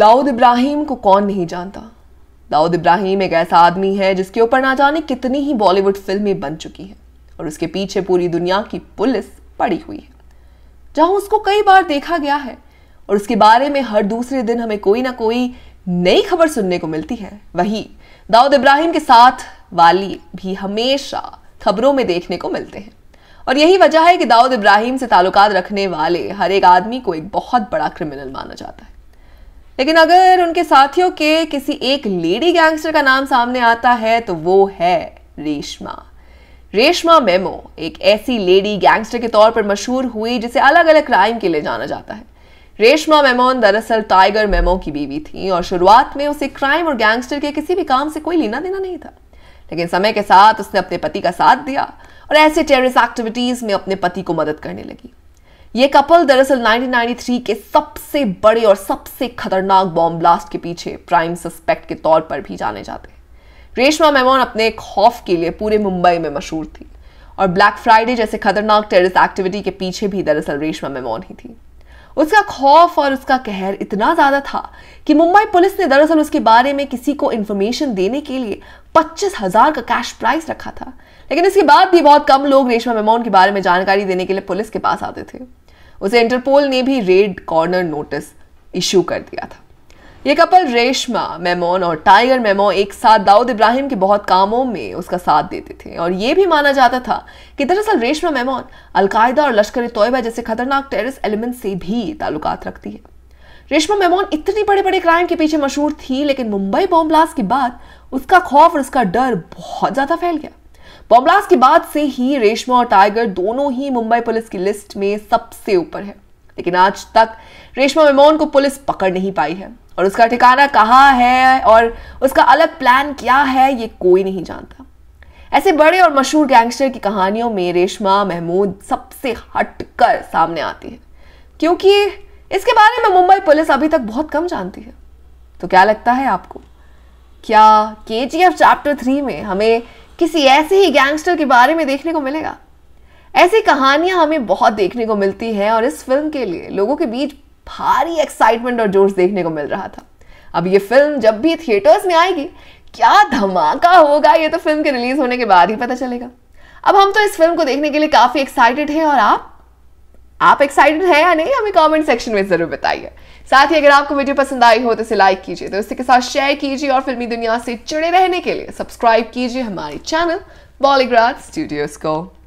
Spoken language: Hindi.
दाऊद इब्राहिम को कौन नहीं जानता दाऊद इब्राहिम एक ऐसा आदमी है जिसके ऊपर ना जाने कितनी ही बॉलीवुड फिल्में बन चुकी हैं और उसके पीछे पूरी दुनिया की पुलिस पड़ी हुई है जहां उसको कई बार देखा गया है और उसके बारे में हर दूसरे दिन हमें कोई ना कोई नई खबर सुनने को मिलती है वही दाऊद इब्राहिम के साथ वाली भी हमेशा खबरों में देखने को मिलते हैं और यही वजह है कि दाऊद इब्राहिम से ताल्लुकात रखने वाले हर एक आदमी को एक बहुत बड़ा क्रिमिनल माना जाता है लेकिन अगर उनके साथियों के किसी एक लेडी गैंगस्टर का नाम सामने आता है तो वो है रेशमा रेशमा मेमो एक ऐसी लेडी गैंगस्टर के तौर पर मशहूर हुई जिसे अलग अलग क्राइम के लिए जाना जाता है रेशमा मेमोन दरअसल टाइगर मेमो की बीवी थी और शुरुआत में उसे क्राइम और गैंगस्टर के किसी भी काम से कोई लेना देना नहीं था लेकिन समय के साथ उसने अपने पति का साथ दिया और ऐसे टेररिस्ट एक्टिविटीज में अपने पति को मदद करने लगी ये कपल दरअसल 1993 के सबसे बड़े और सबसे खतरनाक बॉम्ब ब्लास्ट के पीछे प्राइम सस्पेक्ट के तौर पर भी जाने जाते रेशमा मेमोन अपने खौफ के लिए पूरे मुंबई में मशहूर थी और ब्लैक फ्राइडे जैसे खतरनाक टेररिस्ट एक्टिविटी के पीछे भी दरअसल रेशमा मेमोन ही थी उसका खौफ और उसका कहर इतना ज़्यादा था कि मुंबई पुलिस ने दरअसल उसके बारे में किसी को इन्फॉर्मेशन देने के लिए पच्चीस हजार का कैश प्राइस रखा था लेकिन इसके बाद भी बहुत कम लोग रेशमा मेमोन के बारे में जानकारी देने के लिए पुलिस के पास आते थे उसे इंटरपोल ने भी रेड कॉर्नर नोटिस इशू कर दिया था ये कपल रेशमा मेमोन और टाइगर मेमो एक साथ दाऊद इब्राहिम के बहुत कामों में उसका साथ देते थे और ये भी माना जाता था कि दरअसल रेशमा मेमोन अलकायदा और लश्कर तोयबा जैसे खतरनाक टेरिस एलिमेंट से भी ताल्लुकात रखती है रेशमा मेमोन इतनी बड़े बड़े क्राइम के पीछे मशहूर थी लेकिन मुंबई बॉम्ब ब्लास्ट के बाद उसका खौफ और उसका डर बहुत ज़्यादा फैल गया बॉम्ब्लास्ट के बाद से ही रेशमा और टाइगर दोनों ही मुंबई पुलिस की लिस्ट में सबसे ऊपर है लेकिन आज तक रेशमा मेमोन को पुलिस पकड़ नहीं पाई है और उसका ठिकाना कहाँ है और उसका अलग प्लान क्या है ये कोई नहीं जानता ऐसे बड़े और मशहूर गैंगस्टर की कहानियों में रेशमा महमूद सबसे हटकर सामने आती है क्योंकि इसके बारे में मुंबई पुलिस अभी तक बहुत कम जानती है तो क्या लगता है आपको क्या के चैप्टर थ्री में हमें किसी ऐसे ही गैंगस्टर के बारे में देखने को मिलेगा ऐसी कहानियां हमें बहुत देखने को मिलती हैं और इस फिल्म के लिए लोगों के बीच भारी एक्साइटमेंट और जोश देखने को मिल रहा था अब ये फिल्म जब भी थिएटर्स में आएगी क्या धमाका होगा ये तो फिल्म के रिलीज होने के बाद ही पता चलेगा अब हम तो इस फिल्म को देखने के लिए काफ़ी एक्साइटेड हैं और आप आप एक्साइटेड हैं या नहीं हमें कमेंट सेक्शन में ज़रूर बताइए साथ ही अगर आपको वीडियो पसंद आई हो तो इसे लाइक कीजिए तो के साथ शेयर कीजिए और फिल्मी दुनिया से जुड़े रहने के लिए सब्सक्राइब कीजिए हमारे चैनल बॉलीग्राज स्टूडियोज़ को